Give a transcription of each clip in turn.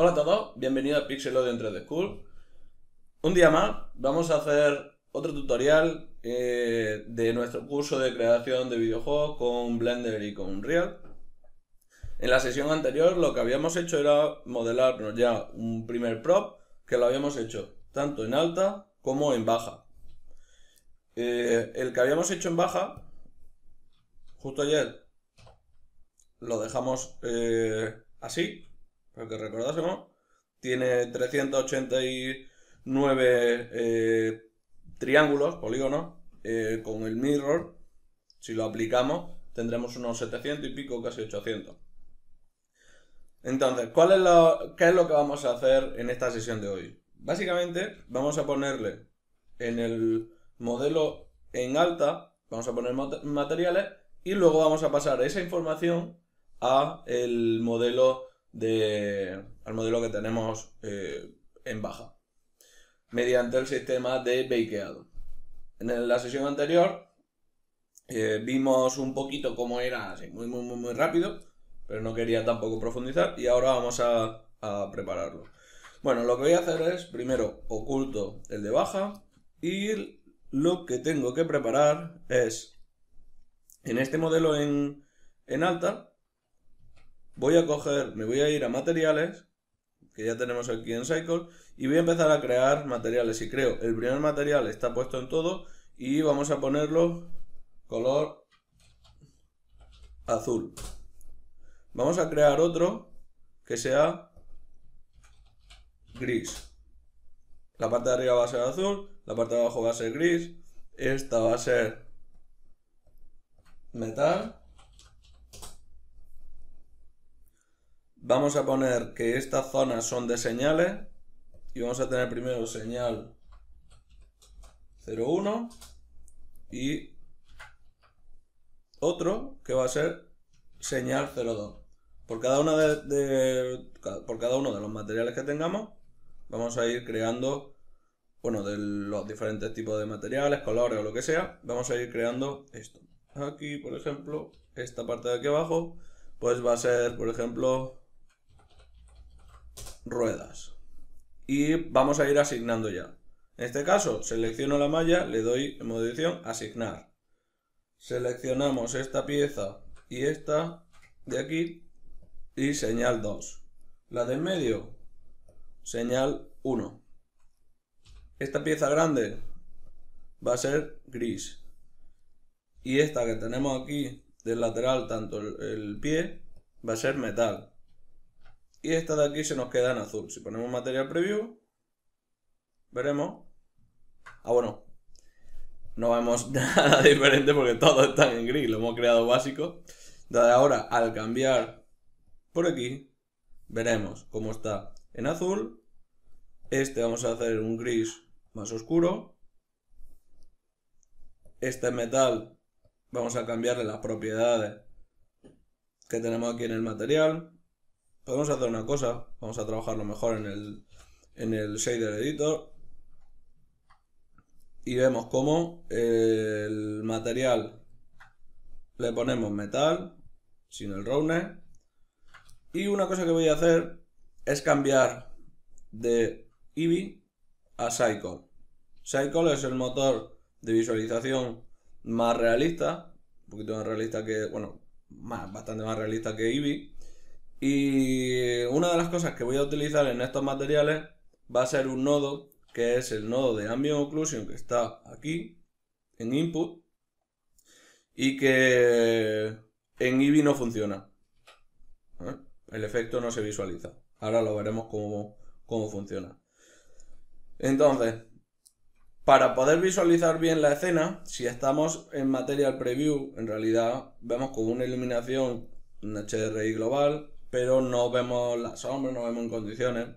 Hola a todos, bienvenidos a Pixel Audio en 3 School. Un día más vamos a hacer otro tutorial eh, de nuestro curso de creación de videojuegos con Blender y con Unreal. En la sesión anterior lo que habíamos hecho era modelarnos ya un primer prop que lo habíamos hecho tanto en alta como en baja. Eh, el que habíamos hecho en baja, justo ayer, lo dejamos eh, así que recordásemos, tiene 389 eh, triángulos, polígonos, eh, con el mirror, si lo aplicamos, tendremos unos 700 y pico, casi 800. Entonces, ¿cuál es ¿qué es lo que vamos a hacer en esta sesión de hoy? Básicamente, vamos a ponerle en el modelo en alta, vamos a poner materiales y luego vamos a pasar esa información a el modelo de, al modelo que tenemos eh, en baja, mediante el sistema de bakeado. En la sesión anterior eh, vimos un poquito cómo era, así, muy, muy, muy, muy rápido, pero no quería tampoco profundizar y ahora vamos a, prepararlo. Bueno, lo que voy a hacer es, primero, oculto el de baja y lo que tengo que preparar es, en este modelo en, en alta, voy a coger, me voy a ir a materiales, que ya tenemos aquí en Cycle, y voy a empezar a crear materiales. Y creo, el primer material está puesto en todo, y vamos a ponerlo color azul. Vamos a crear otro que sea gris. La parte de arriba va a ser azul, la parte de abajo va a ser gris, esta va a ser metal Vamos a poner que estas zonas son de señales y vamos a tener primero señal 01 y otro que va a ser señal 02. Por cada, una por cada uno de los materiales que tengamos vamos a ir creando, bueno, de los diferentes tipos de materiales, colores o lo que sea, vamos a ir creando esto. Aquí, por ejemplo, esta parte de aquí abajo, pues va a ser, por ejemplo, ruedas. Y vamos a ir asignando ya. En este caso, selecciono la malla, le doy en modo asignar. Seleccionamos esta pieza y esta de aquí y señal 2. La del medio, señal 1. Esta pieza grande va a ser gris. Y esta que tenemos aquí del lateral, tanto el pie, va a ser metal. Y esta de aquí se nos queda en azul. Si ponemos material preview, veremos. Ah, bueno. No vemos nada diferente porque todos están en gris. Lo hemos creado básico. Entonces, ahora, al cambiar por aquí, veremos cómo está en azul. Este vamos a hacer un gris más oscuro. Este metal vamos a cambiarle las propiedades que tenemos aquí en el material podemos hacer una cosa, vamos a trabajarlo mejor en el, en el shader editor y vemos cómo el material le ponemos metal sin el rouner. y una cosa que voy a hacer es cambiar de Eevee a Cycle. Cycle es el motor de visualización más realista, un poquito más realista que, bueno, bastante más realista que Eevee y una de las cosas que voy a utilizar en estos materiales va a ser un nodo, que es el nodo de Ambient Occlusion que está aquí, en Input, y que en Eevee no funciona. ¿eh? El efecto no se visualiza. Ahora lo veremos cómo, cómo funciona. Entonces, para poder visualizar bien la escena, si estamos en Material Preview, en realidad vemos con una iluminación, un HDRI global, pero no vemos las sombra, no vemos en condiciones.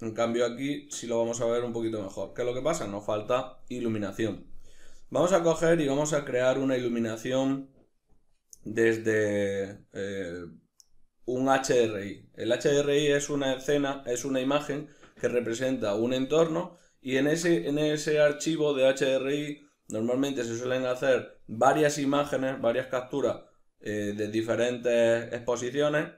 En cambio aquí sí lo vamos a ver un poquito mejor. ¿Qué es lo que pasa? Nos falta iluminación. Vamos a coger y vamos a crear una iluminación desde eh, un HRI. El HRI es una escena, es una imagen que representa un entorno y en ese, en ese archivo de HRI normalmente se suelen hacer varias imágenes, varias capturas eh, de diferentes exposiciones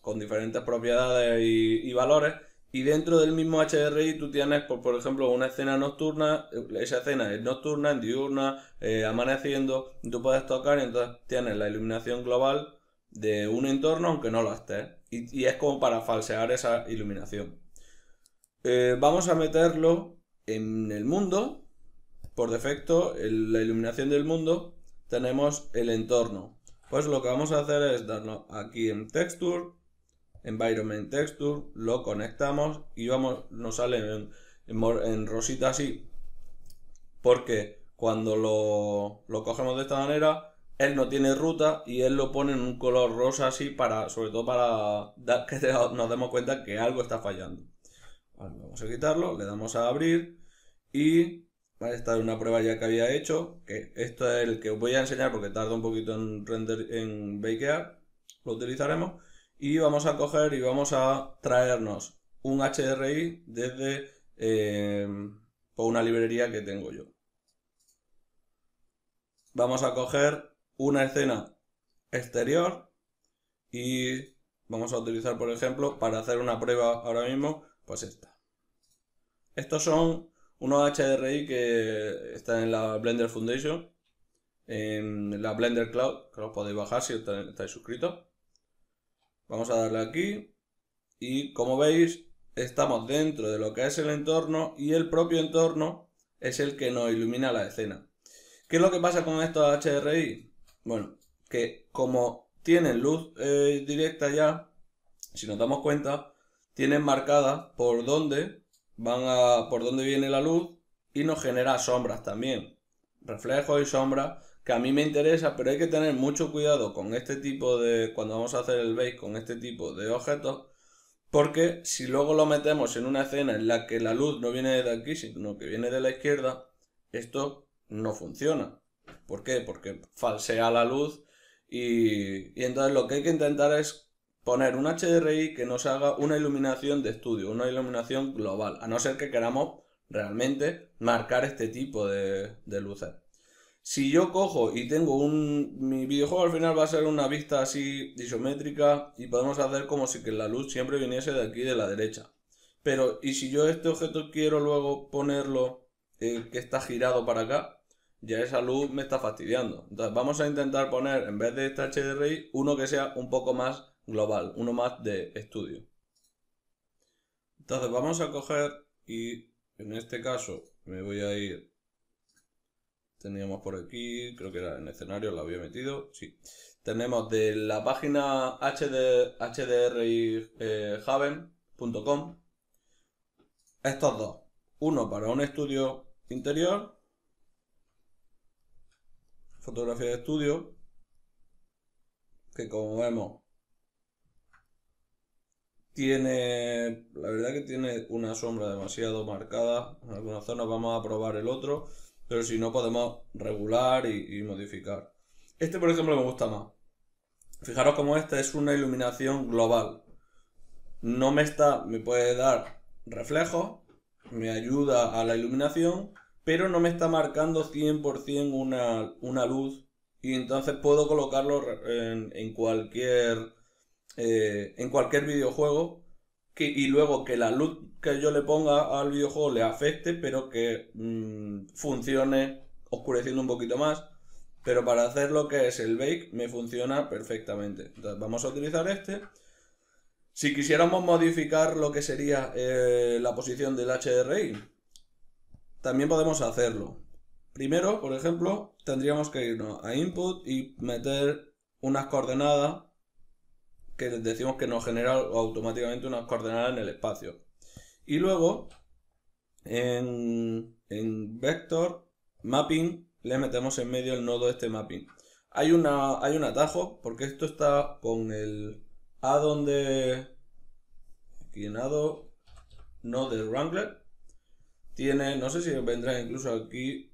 con diferentes propiedades y, valores. Y dentro del mismo HDRI... tú tienes, por, ejemplo, una escena nocturna, eh, esa escena es nocturna, en diurna, eh, amaneciendo, tú puedes tocar y entonces tienes la iluminación global de un entorno aunque no lo estés. Y, es como para falsear esa iluminación. Eh, vamos a meterlo en el mundo. Por defecto, en la iluminación del mundo tenemos el entorno. Pues lo que vamos a hacer es darnos aquí en Texture, environment texture, lo conectamos y vamos, nos sale en, rosita así, porque cuando lo, cogemos de esta manera, él no tiene ruta y él lo pone en un color rosa así, para, sobre todo para dar, que nos demos cuenta que algo está fallando. vamos a quitarlo, le damos a abrir y esta es una prueba ya que había hecho, que esto es el que os voy a enseñar porque tarda un poquito en, render, en bakear, lo utilizaremos y vamos a coger y vamos a traernos un HRI desde em, una librería que tengo yo. Vamos a coger una escena exterior y vamos a utilizar, por ejemplo, para hacer una prueba ahora mismo, pues esta. Estos son unos HRI que están en la Blender Foundation, en la Blender Cloud, que los podéis bajar si estáis suscritos. Vamos a darle aquí y como veis estamos dentro de lo que es el entorno y el propio entorno es el que nos ilumina la escena. ¿Qué es lo que pasa con estos HRI? Bueno, que como tienen luz eh, directa ya, si nos damos cuenta, tienen marcada por dónde van a, por dónde viene la luz y nos genera sombras también, reflejo y sombras que a mí me interesa, pero hay que tener mucho cuidado con este tipo de, cuando vamos a hacer el base, con este tipo de objetos, porque si luego lo metemos en una escena en la que la luz no viene de aquí, sino que viene de la izquierda, esto no funciona. ¿Por qué? Porque falsea la luz y, entonces lo que hay que intentar es poner un HDRI que nos haga una iluminación de estudio, una iluminación global, a no ser que queramos realmente marcar este tipo de luces si yo cojo y tengo un... Mi videojuego al final va a ser una vista así isométrica y podemos hacer como si que la luz siempre viniese de aquí de la derecha. Pero, y si yo este objeto quiero luego ponerlo eh, que está girado para acá, ya esa luz me está fastidiando. Entonces vamos a intentar poner, en vez de este HDRI, uno que sea un poco más global, uno más de estudio. Entonces vamos a coger y en este caso me voy a ir Teníamos por aquí, creo que era en escenario, lo había metido, sí. Tenemos de la página HD, eh, estos dos. Uno para un estudio interior, fotografía de estudio, que como vemos tiene, la verdad que tiene una sombra demasiado marcada en algunas zonas, vamos a probar el otro pero si no, podemos regular y, modificar. Este, por ejemplo, me gusta más. Fijaros como esta es una iluminación global. No me está, me puede dar reflejos, me ayuda a la iluminación, pero no me está marcando 100% una, una luz y entonces puedo colocarlo en, cualquier eh, en cualquier videojuego y luego que la luz que yo le ponga al videojuego le afecte, pero que mm, funcione oscureciendo un poquito más. Pero para hacer lo que es el bake me funciona perfectamente. Entonces vamos a utilizar este. Si quisiéramos modificar lo que sería eh, la posición del HDRI, también podemos hacerlo. Primero, por ejemplo, tendríamos que irnos a input y meter unas coordenadas que decimos que nos genera automáticamente unas coordenadas en el espacio. Y luego, en, vector mapping, le metemos en medio el nodo de este mapping. Hay, una, hay un atajo, porque esto está con el a donde llenado no del Wrangler. Tiene, no sé si vendrá incluso aquí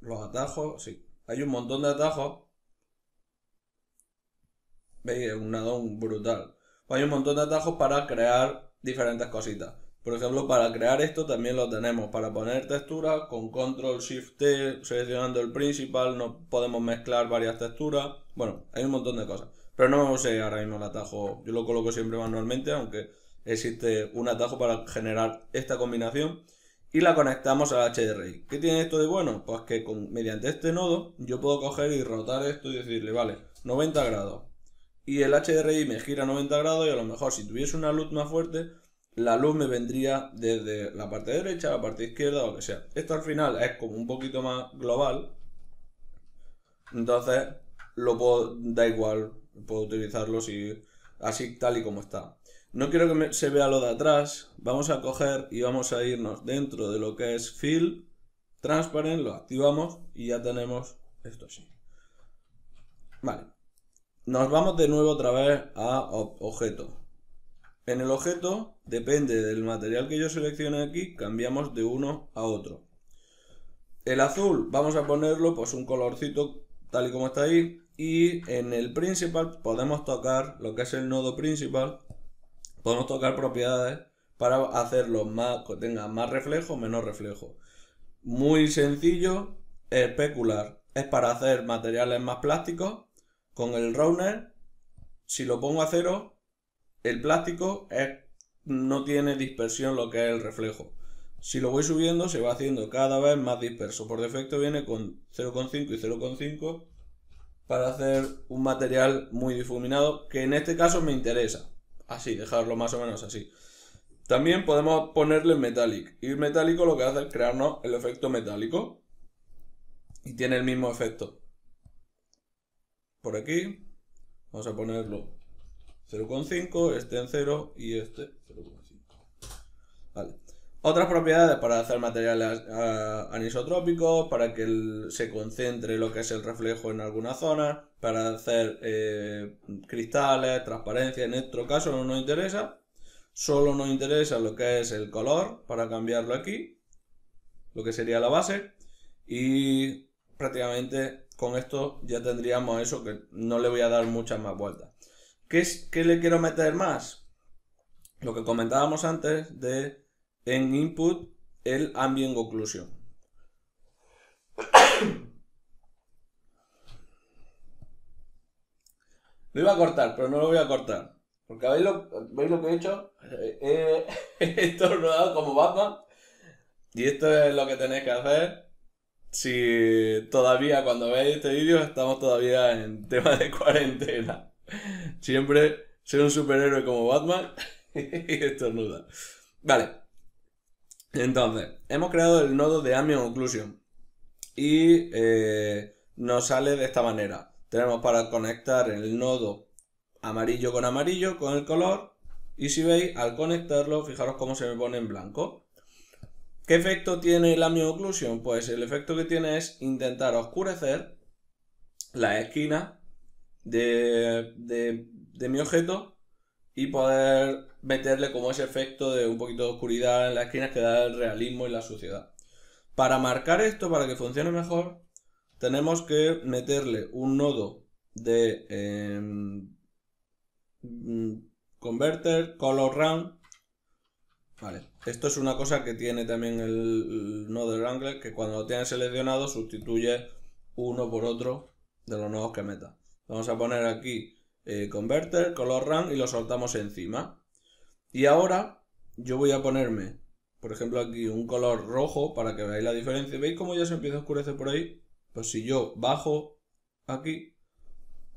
los atajos. Sí, hay un montón de atajos es Veis, un addon brutal. Pues hay un montón de atajos para crear diferentes cositas. Por ejemplo, para crear esto también lo tenemos. Para poner texturas con Control Shift T, seleccionando el principal, no podemos mezclar varias texturas. Bueno, hay un montón de cosas. Pero no me usar ahora mismo el atajo. Yo lo coloco siempre manualmente, aunque existe un atajo para generar esta combinación. Y la conectamos al HDRI. ¿Qué tiene esto de bueno? Pues que mediante este nodo yo puedo coger y rotar esto y decirle, vale, 90 grados y el HDRI me gira 90 grados y a lo mejor si tuviese una luz más fuerte, la luz me vendría desde la parte derecha, la parte izquierda o lo que sea. Esto al final es como un poquito más global. Entonces, lo puedo, da igual, puedo utilizarlo así tal y como está. No quiero que se vea lo de atrás. Vamos a coger y vamos a irnos dentro de lo que es Fill, Transparent, lo activamos y ya tenemos esto así. Vale, nos vamos de nuevo otra vez a objeto. En el objeto, depende del material que yo seleccione aquí, cambiamos de uno a otro. El azul, vamos a ponerlo pues un colorcito tal y como está ahí. Y en el principal podemos tocar lo que es el nodo principal. Podemos tocar propiedades para hacerlo más, que tenga más reflejo o menos reflejo. Muy sencillo, especular. Es para hacer materiales más plásticos con el Rounder, si lo pongo a cero, el plástico no tiene dispersión lo que es el reflejo. Si lo voy subiendo, se va haciendo cada vez más disperso. Por defecto viene con 0,5 y 0,5 para hacer un material muy difuminado, que en este caso me interesa. Así, dejarlo más o menos así. También podemos ponerle metallic. Y el metálico lo que hace es crearnos el efecto metálico. Y tiene el mismo efecto por aquí. Vamos a ponerlo 0,5, este en 0 y este 0,5. Vale. Otras propiedades para hacer materiales ah, anisotrópicos, para que se concentre lo que es el reflejo en alguna zona, para hacer eh, cristales, transparencia, en nuestro caso no nos interesa. Solo nos interesa lo que es el color, para cambiarlo aquí, lo que sería la base. Y prácticamente con esto ya tendríamos eso que no le voy a dar muchas más vueltas. ¿Qué, es, qué le quiero meter más? Lo que comentábamos antes de en input el ambient occlusion. Lo iba a cortar, pero no lo voy a cortar. Porque ¿veis lo, que he hecho? He, rodado como Batman. Y esto es lo que tenéis que hacer si todavía cuando veis este vídeo estamos todavía en tema de cuarentena. Siempre ser un superhéroe como Batman y estornuda. Vale. Entonces, hemos creado el nodo de Amion Occlusion. Y eh, nos sale de esta manera. Tenemos para conectar el nodo amarillo con amarillo, con el color. Y si veis, al conectarlo, fijaros cómo se me pone en blanco. ¿Qué efecto tiene la mioclusión? Pues el efecto que tiene es intentar oscurecer la esquina de, mi objeto y poder meterle como ese efecto de un poquito de oscuridad en la esquina que da el realismo y la suciedad. Para marcar esto, para que funcione mejor, tenemos que meterle un nodo de em, mm, converter color round Vale. Esto es una cosa que tiene también el Node Wrangler, que cuando lo tienes seleccionado sustituye uno por otro de los nodos que meta. Vamos a poner aquí eh, converter, color Run y lo soltamos encima. Y ahora yo voy a ponerme, por ejemplo aquí, un color rojo para que veáis la diferencia. ¿Veis cómo ya se empieza a oscurecer por ahí? Pues si yo bajo aquí,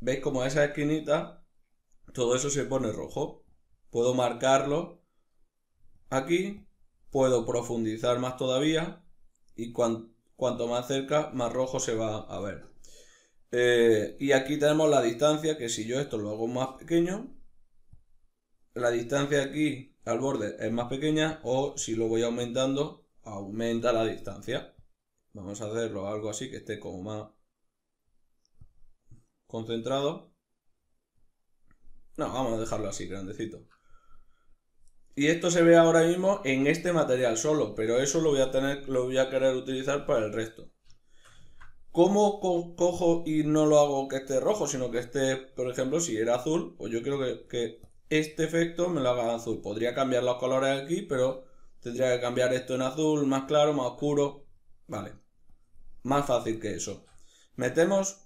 veis como esa esquinita, todo eso se pone rojo. Puedo marcarlo Aquí puedo profundizar más todavía y cuanto más cerca, más rojo se va a ver. Eh, y aquí tenemos la distancia, que si yo esto lo hago más pequeño, la distancia aquí al borde es más pequeña o si lo voy aumentando, aumenta la distancia. Vamos a hacerlo algo así que esté como más concentrado. No, vamos a dejarlo así, grandecito. Y esto se ve ahora mismo en este material solo, pero eso lo voy a tener, lo voy a querer utilizar para el resto. ¿Cómo cojo y no lo hago que esté rojo, sino que esté, por ejemplo, si era azul, pues yo creo que, que este efecto me lo haga azul. Podría cambiar los colores aquí, pero tendría que cambiar esto en azul, más claro, más oscuro. Vale, más fácil que eso. Metemos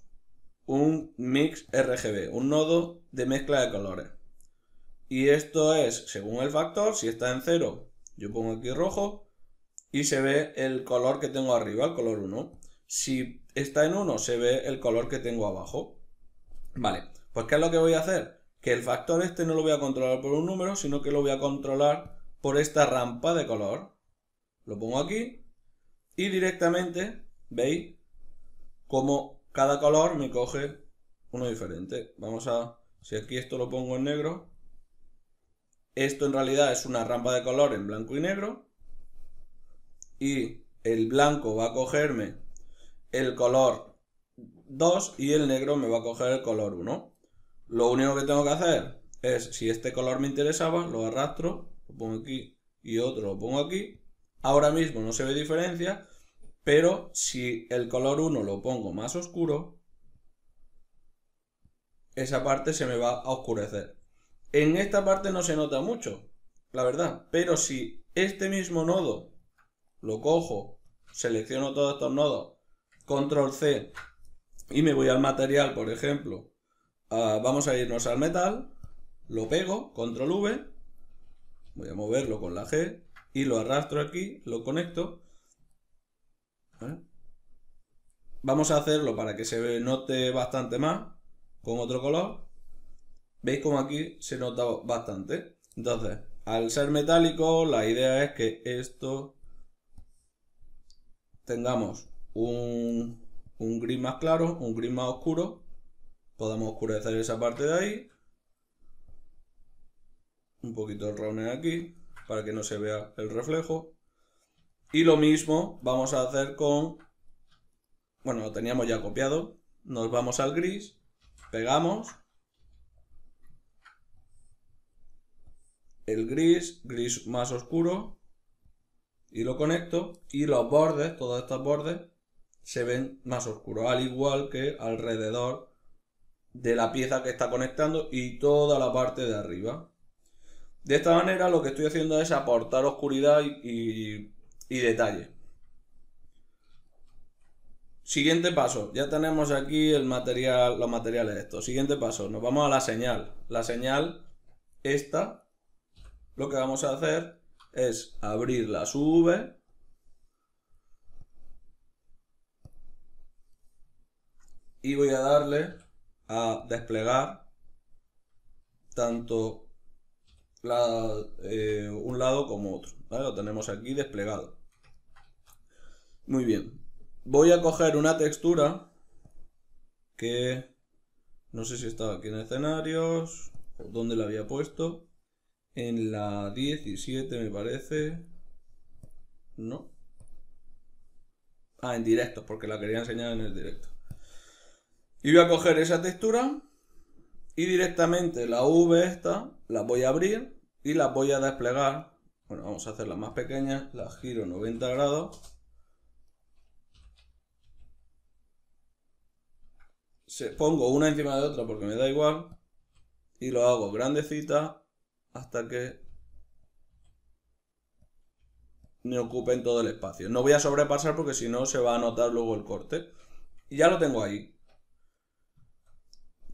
un mix RGB, un nodo de mezcla de colores. Y esto es según el factor, si está en 0, yo pongo aquí rojo y se ve el color que tengo arriba, el color 1. Si está en 1, se ve el color que tengo abajo. Vale, pues ¿qué es lo que voy a hacer? Que el factor este no lo voy a controlar por un número, sino que lo voy a controlar por esta rampa de color. Lo pongo aquí y directamente, ¿veis? Como cada color me coge uno diferente. Vamos a, si aquí esto lo pongo en negro, esto en realidad es una rampa de color en blanco y negro. Y el blanco va a cogerme el color 2 y el negro me va a coger el color 1. Lo único que tengo que hacer es, si este color me interesaba, lo arrastro, lo pongo aquí y otro lo pongo aquí. Ahora mismo no se ve diferencia, pero si el color 1 lo pongo más oscuro, esa parte se me va a oscurecer. En esta parte no se nota mucho, la verdad. Pero si este mismo nodo lo cojo, selecciono todos estos nodos, control C, y me voy al material, por ejemplo, vamos a irnos al metal, lo pego, control V, voy a moverlo con la G, y lo arrastro aquí, lo conecto. ¿eh? Vamos a hacerlo para que se note bastante más, con otro color. ¿Veis como aquí se nota bastante? Entonces, al ser metálico, la idea es que esto tengamos un, gris más claro, un gris más oscuro. Podemos oscurecer esa parte de ahí. Un poquito de en aquí, para que no se vea el reflejo. Y lo mismo vamos a hacer con... Bueno, lo teníamos ya copiado. Nos vamos al gris, pegamos el gris, gris más oscuro, y lo conecto, y los bordes, todos estos bordes, se ven más oscuros, al igual que alrededor de la pieza que está conectando y toda la parte de arriba. De esta manera lo que estoy haciendo es aportar oscuridad y, detalle. Siguiente paso, ya tenemos aquí el material, los materiales estos Siguiente paso, nos vamos a la señal. La señal, esta, lo que vamos a hacer es abrir la V. Y voy a darle a desplegar tanto eh, un lado como otro. Lo tenemos aquí desplegado. Muy bien. Voy a coger una textura que no sé si estaba aquí en escenarios o dónde la había puesto. En la 17 me parece. No. Ah, en directo, porque la quería enseñar en el directo. Y voy a coger esa textura y directamente la V esta la voy a abrir y la voy a desplegar. Bueno, vamos a hacerla más pequeña, la giro 90 grados. Se pongo una encima de otra porque me da igual y lo hago grandecita hasta que me ocupen todo el espacio. No voy a sobrepasar porque si no se va a notar luego el corte. Y ya lo tengo ahí.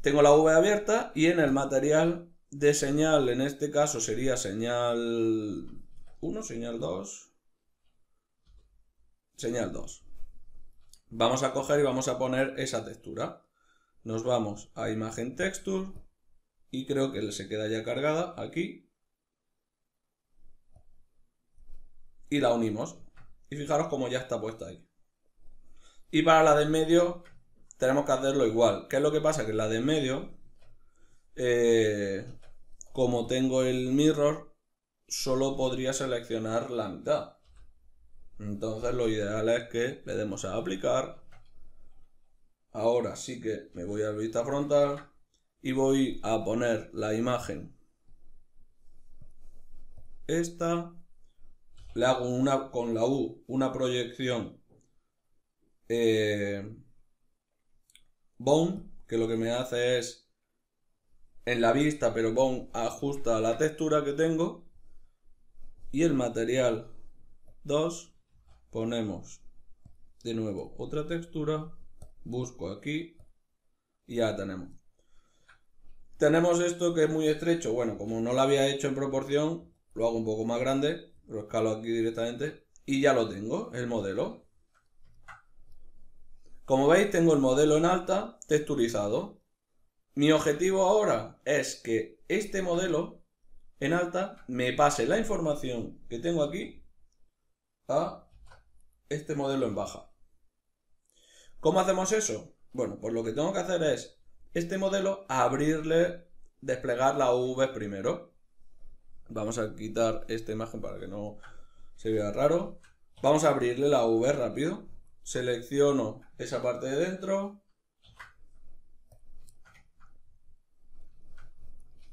Tengo la V abierta y en el material de señal, en este caso sería señal 1, señal 2, señal 2. Vamos a coger y vamos a poner esa textura. Nos vamos a imagen texture y creo que se queda ya cargada aquí. Y la unimos. Y fijaros cómo ya está puesta ahí. Y para la de en medio tenemos que hacerlo igual. ¿Qué es lo que pasa? Que la de en medio, eh, como tengo el mirror, solo podría seleccionar la mitad. Entonces lo ideal es que le demos a aplicar. Ahora sí que me voy a vista frontal y voy a poner la imagen esta le hago una con la U una proyección eh, que lo que me hace es en la vista pero bone ajusta la textura que tengo y el material 2 ponemos de nuevo otra textura busco aquí y ya tenemos tenemos esto que es muy estrecho. Bueno, como no lo había hecho en proporción, lo hago un poco más grande. Lo escalo aquí directamente. Y ya lo tengo, el modelo. Como veis, tengo el modelo en alta, texturizado. Mi objetivo ahora es que este modelo en alta me pase la información que tengo aquí a este modelo en baja. ¿Cómo hacemos eso? Bueno, pues lo que tengo que hacer es este modelo abrirle, desplegar la V primero. Vamos a quitar esta imagen para que no se vea raro. Vamos a abrirle la V rápido. Selecciono esa parte de dentro.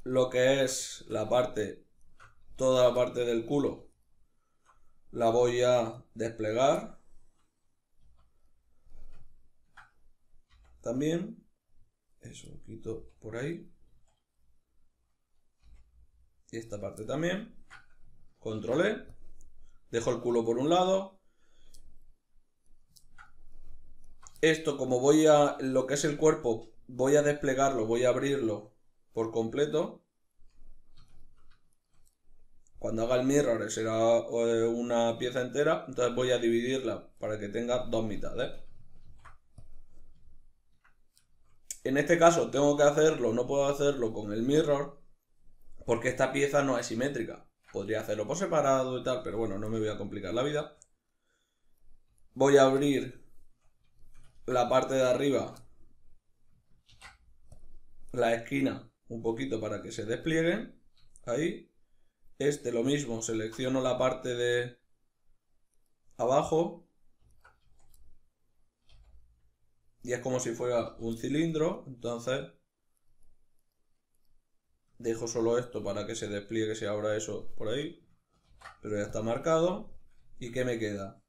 Lo que es la parte, toda la parte del culo, la voy a desplegar. También eso lo quito por ahí. Y esta parte también. Control e. Dejo el culo por un lado. Esto, como voy a... Lo que es el cuerpo, voy a desplegarlo, voy a abrirlo por completo. Cuando haga el mirror será eh, una pieza entera, entonces voy a dividirla para que tenga dos mitades. En este caso tengo que hacerlo, no puedo hacerlo con el mirror, porque esta pieza no es simétrica. Podría hacerlo por separado y tal, pero bueno, no me voy a complicar la vida. Voy a abrir la parte de arriba, la esquina, un poquito para que se desplieguen. Ahí. Este lo mismo, selecciono la parte de abajo y es como si fuera un cilindro, entonces dejo solo esto para que se despliegue, se abra eso por ahí, pero ya está marcado, ¿y qué me queda?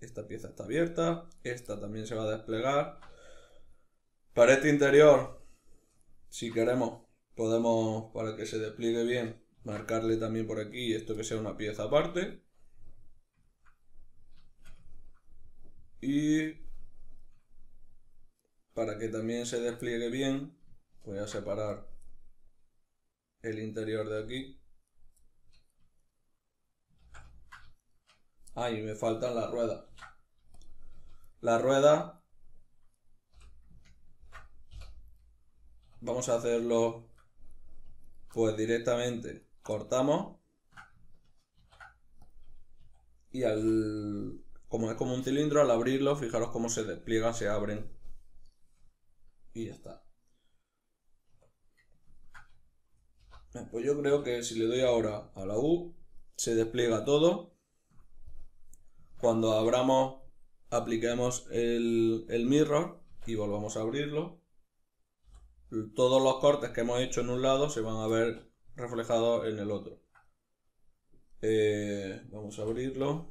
Esta pieza está abierta, esta también se va a desplegar, para este interior, si queremos, podemos, para que se despliegue bien, marcarle también por aquí esto que sea una pieza aparte, y para que también se despliegue bien, voy a separar el interior de aquí. Ahí me faltan las ruedas. La rueda. vamos a hacerlo pues directamente cortamos y al como es como un cilindro al abrirlo fijaros cómo se despliega se abren y ya está. Pues yo creo que si le doy ahora a la U, se despliega todo. Cuando abramos, apliquemos el, mirror y volvamos a abrirlo. Todos los cortes que hemos hecho en un lado se van a ver reflejados en el otro. Eh, vamos a abrirlo.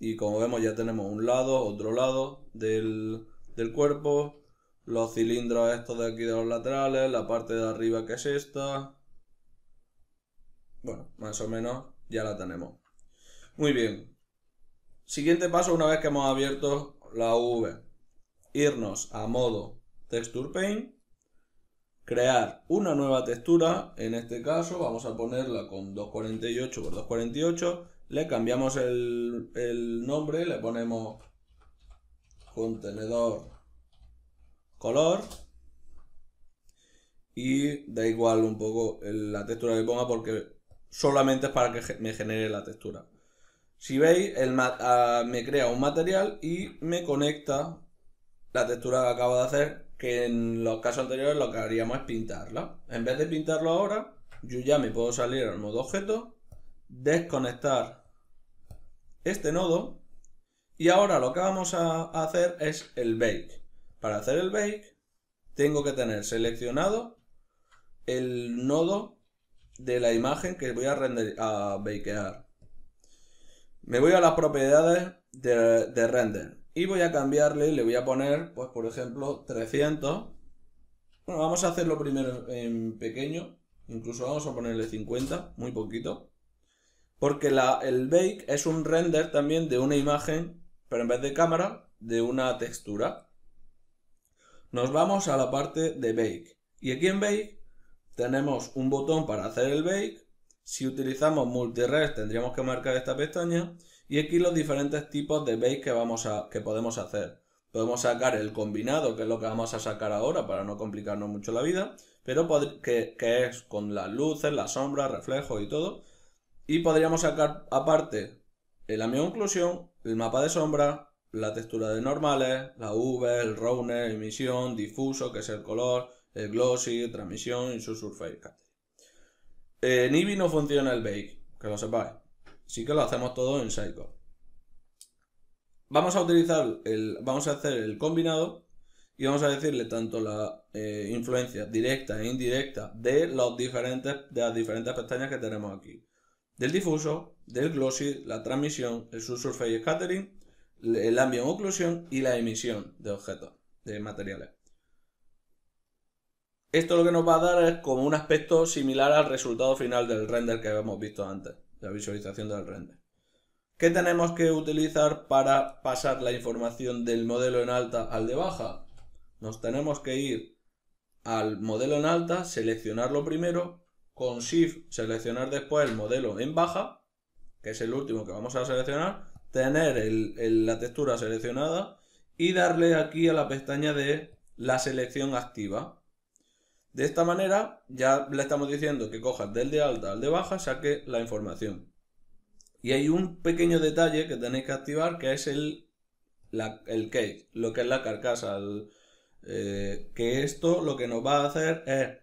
Y como vemos ya tenemos un lado, otro lado del, del cuerpo, los cilindros estos de aquí de los laterales, la parte de arriba que es esta. Bueno, más o menos ya la tenemos. Muy bien. Siguiente paso una vez que hemos abierto la V. Irnos a modo Texture Paint. Crear una nueva textura. En este caso vamos a ponerla con 248 por 248. Le cambiamos el, el nombre, le ponemos contenedor color y da igual un poco la textura que ponga porque solamente es para que me genere la textura. Si veis, el ah, me crea un material y me conecta la textura que acabo de hacer, que en los casos anteriores lo que haríamos es pintarla. En vez de pintarlo ahora, yo ya me puedo salir al modo objeto, desconectar este nodo y ahora lo que vamos a hacer es el bake. Para hacer el bake, tengo que tener seleccionado el nodo de la imagen que voy a, render, a bakear. Me voy a las propiedades de, render y voy a cambiarle, le voy a poner, pues por ejemplo, 300. Bueno, vamos a hacerlo primero en pequeño, incluso vamos a ponerle 50, muy poquito. Porque la, el bake es un render también de una imagen, pero en vez de cámara, de una textura. Nos vamos a la parte de Bake. Y aquí en Bake tenemos un botón para hacer el Bake. Si utilizamos Multires tendríamos que marcar esta pestaña. Y aquí los diferentes tipos de Bake que, vamos a, que podemos hacer. Podemos sacar el combinado, que es lo que vamos a sacar ahora para no complicarnos mucho la vida, pero que, que es con las luces, la sombra, reflejos y todo. Y podríamos sacar aparte la inclusión, el mapa de sombra, la textura de normales, la V, el Rowner, emisión, difuso, que es el color, el glossy, transmisión y su surface eh, En IBI no funciona el bake, que lo sepáis. Sí que lo hacemos todo en Cycle. Vamos a utilizar el, vamos a hacer el combinado y vamos a decirle tanto la eh, influencia directa e indirecta de, los diferentes, de las diferentes pestañas que tenemos aquí. Del difuso, del glossy, la transmisión, el subsurface scattering el Occlusion y la emisión de objetos, de materiales. Esto lo que nos va a dar es como un aspecto similar al resultado final del render que habíamos visto antes, la visualización del render. ¿Qué tenemos que utilizar para pasar la información del modelo en alta al de baja? Nos tenemos que ir al modelo en alta, seleccionarlo primero, con Shift seleccionar después el modelo en baja, que es el último que vamos a seleccionar, tener la textura seleccionada y darle aquí a la pestaña de la selección activa. De esta manera ya le estamos diciendo que cojas del de alta al de baja, saque la información. Y hay un pequeño detalle que tenéis que activar que es el, la, el case, lo que es la carcasa. Eh, que esto lo que nos va a hacer es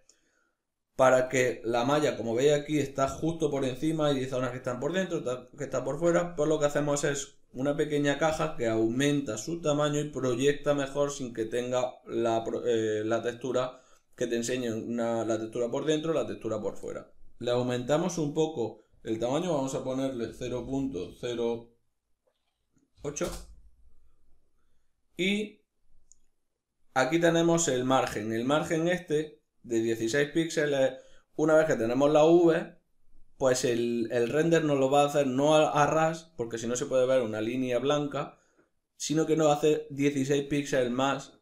para que la malla, como veis aquí, está justo por encima y las zonas que están por dentro, que están por fuera, pues lo que hacemos es una pequeña caja que aumenta su tamaño y proyecta mejor sin que tenga la, eh, textura que te enseñe la textura por dentro, la textura por fuera. Le aumentamos un poco el tamaño, vamos a ponerle 0.08 y aquí tenemos el margen. El margen este de 16 píxeles, una vez que tenemos la V, pues el, render nos lo va a hacer no a, ras, porque si no se puede ver una línea blanca, sino que nos hace 16 píxeles más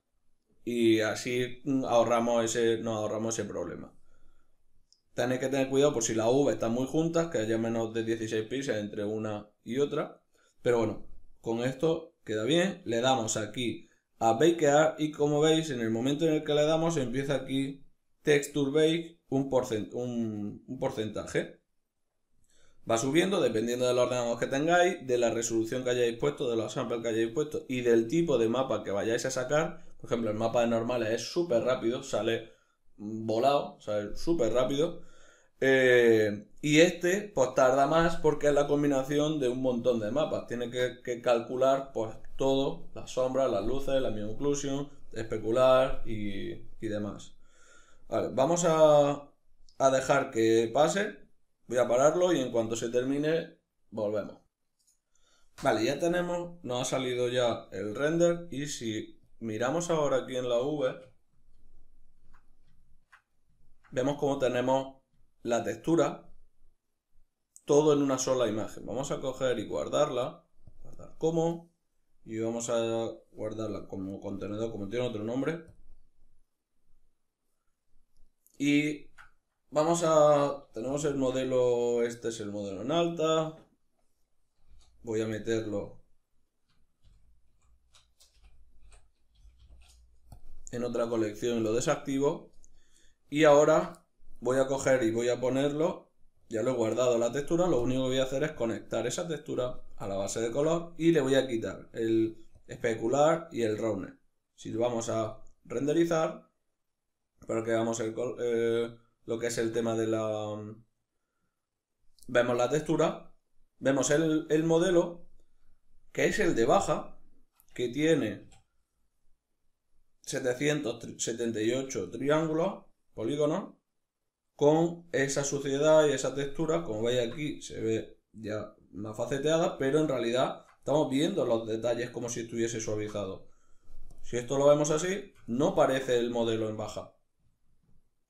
y así ahorramos ese, nos ahorramos ese problema. Tenéis que tener cuidado por si la V están muy juntas, que haya menos de 16 píxeles entre una y otra. Pero bueno, con esto queda bien. Le damos aquí a Bakear y como veis en el momento en el que le damos empieza aquí texture un, un, porcentaje. Va subiendo dependiendo de los ordenadores que tengáis, de la resolución que hayáis puesto, de los samples que hayáis puesto y del tipo de mapa que vayáis a sacar. Por ejemplo, el mapa de normales es súper rápido, sale volado, sale súper rápido. Eh, y este, pues tarda más porque es la combinación de un montón de mapas. Tiene que, calcular, pues todo: las sombras, las luces, la mi occlusion, especular y demás. Vale, vamos a, a dejar que pase. Voy a pararlo y en cuanto se termine, volvemos. Vale, ya tenemos, nos ha salido ya el render y si miramos ahora aquí en la V, vemos como tenemos la textura todo en una sola imagen. Vamos a coger y guardarla, guardar como, y vamos a guardarla como contenedor, como tiene otro nombre, y vamos a... Tenemos el modelo, este es el modelo en alta. Voy a meterlo en otra colección, lo desactivo. Y ahora voy a coger y voy a ponerlo. Ya lo he guardado la textura, lo único que voy a hacer es conectar esa textura a la base de color y le voy a quitar el especular y el rounder Si vamos a renderizar, para que veamos eh, lo que es el tema de la... Vemos la textura, vemos el, el modelo, que es el de baja, que tiene 778 triángulos, polígonos, con esa suciedad y esa textura, como veis aquí, se ve ya más faceteada, pero en realidad estamos viendo los detalles como si estuviese suavizado. Si esto lo vemos así, no parece el modelo en baja.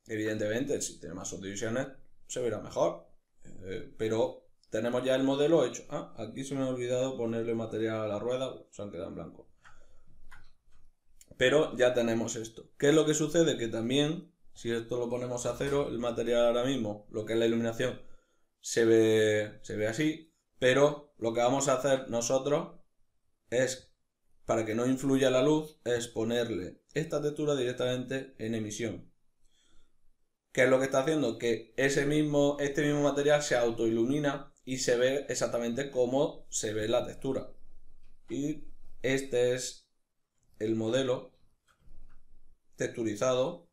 Evidentemente, si tiene más subdivisiones, se verá mejor. Eh, pero tenemos ya el modelo hecho. Ah, aquí se me ha olvidado ponerle material a la rueda, uh, se han quedado en blanco. Pero ya tenemos esto. ¿Qué es lo que sucede? Que también, si esto lo ponemos a cero, el material ahora mismo, lo que es la iluminación, se ve, se ve así. Pero lo que vamos a hacer nosotros es para que no influya la luz, es ponerle esta textura directamente en emisión que es lo que está haciendo que ese mismo, este mismo material se autoilumina y se ve exactamente cómo se ve la textura. Y este es el modelo texturizado,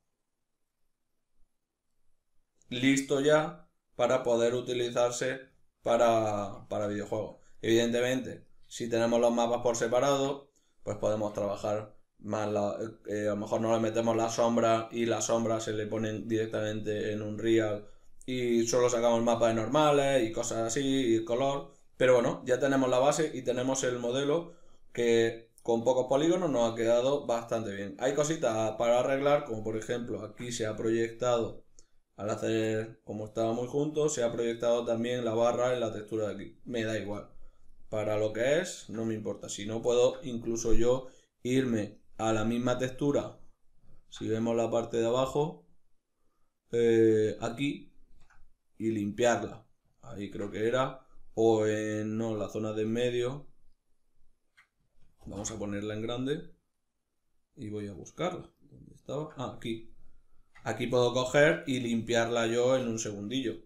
listo ya para poder utilizarse para, para videojuegos. Evidentemente, si tenemos los mapas por separado, pues podemos trabajar eh, a lo mejor no le metemos la sombra y la sombra se le ponen directamente en un real y solo sacamos mapas normales y cosas así y color pero bueno ya tenemos la base y tenemos el modelo que con pocos polígonos nos ha quedado bastante bien hay cositas para arreglar como por ejemplo aquí se ha proyectado al hacer como estaba muy juntos se ha proyectado también la barra en la textura de aquí me da igual para lo que es no me importa si no puedo incluso yo irme a la misma textura, si vemos la parte de abajo, eh, aquí, y limpiarla. Ahí creo que era. O en no, la zona de en medio. Vamos a ponerla en grande. Y voy a buscarla. estaba? Ah, aquí. Aquí puedo coger y limpiarla yo en un segundillo.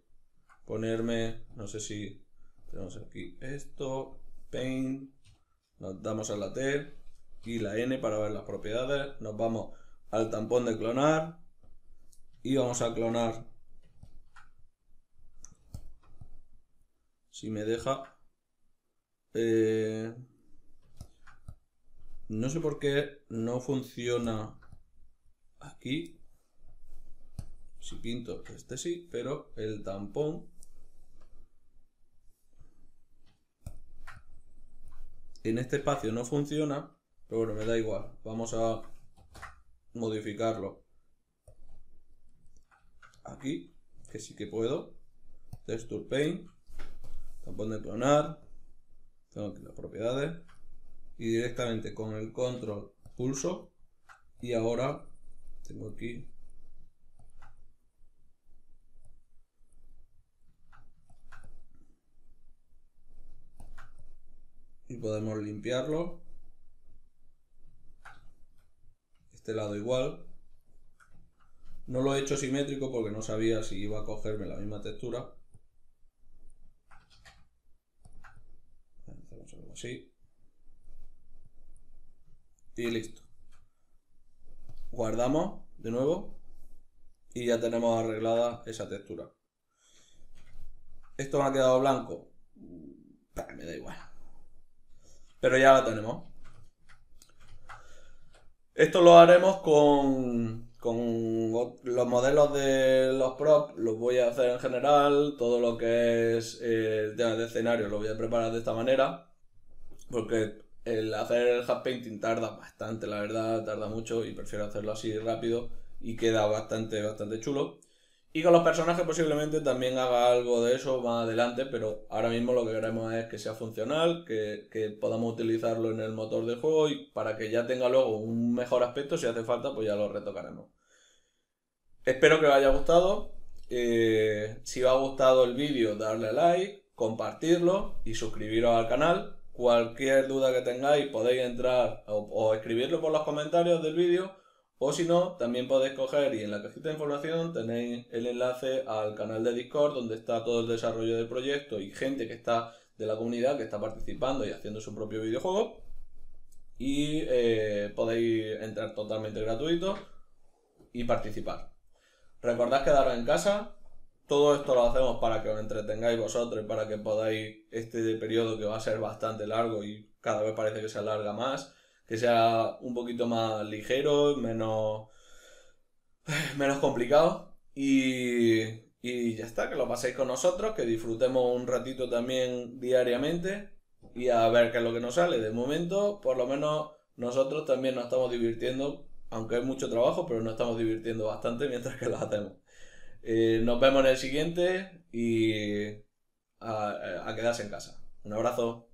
Ponerme, no sé si tenemos aquí esto, paint, damos a la T, y la n para ver las propiedades. Nos vamos al tampón de clonar y vamos a clonar. Si me deja... Eh, no sé por qué no funciona aquí. Si pinto este sí, pero el tampón en este espacio no funciona pero bueno, me da igual. Vamos a modificarlo. Aquí, que sí que puedo. Texture Paint. Tampón de clonar. Tengo aquí las propiedades. Y directamente con el control pulso. Y ahora tengo aquí. Y podemos limpiarlo este lado igual. No lo he hecho simétrico porque no sabía si iba a cogerme la misma textura. así. Y listo. Guardamos de nuevo. Y ya tenemos arreglada esa textura. Esto me ha quedado blanco. Me da igual. Pero ya la tenemos. Esto lo haremos con, los modelos de los props, los voy a hacer en general, todo lo que es el eh, tema de escenario lo voy a preparar de esta manera, porque el hacer el half painting tarda bastante, la verdad, tarda mucho y prefiero hacerlo así rápido y queda bastante, bastante chulo. Y con los personajes posiblemente también haga algo de eso más adelante, pero ahora mismo lo que queremos es que sea funcional, que, podamos utilizarlo en el motor de juego y para que ya tenga luego un mejor aspecto, si hace falta, pues ya lo retocaremos. Espero que os haya gustado. Eh, si os ha gustado el vídeo, darle like, compartirlo y suscribiros al canal. Cualquier duda que tengáis podéis entrar o, o escribirlo por los comentarios del vídeo o si no, también podéis coger y en la cajita de información tenéis el enlace al canal de Discord donde está todo el desarrollo del proyecto y gente que está de la comunidad que está participando y haciendo su propio videojuego. Y eh, podéis entrar totalmente gratuito y participar. Recordad quedaros en casa. Todo esto lo hacemos para que os entretengáis vosotros y para que podáis este periodo que va a ser bastante largo y cada vez parece que se alarga más que sea un poquito más ligero, menos, menos complicado. Y, y ya está, que lo paséis con nosotros, que disfrutemos un ratito también diariamente y a ver qué es lo que nos sale. De momento, por lo menos nosotros también nos estamos divirtiendo, aunque es mucho trabajo, pero nos estamos divirtiendo bastante mientras que lo hacemos. Eh, nos vemos en el siguiente y a quedarse en casa. Un abrazo.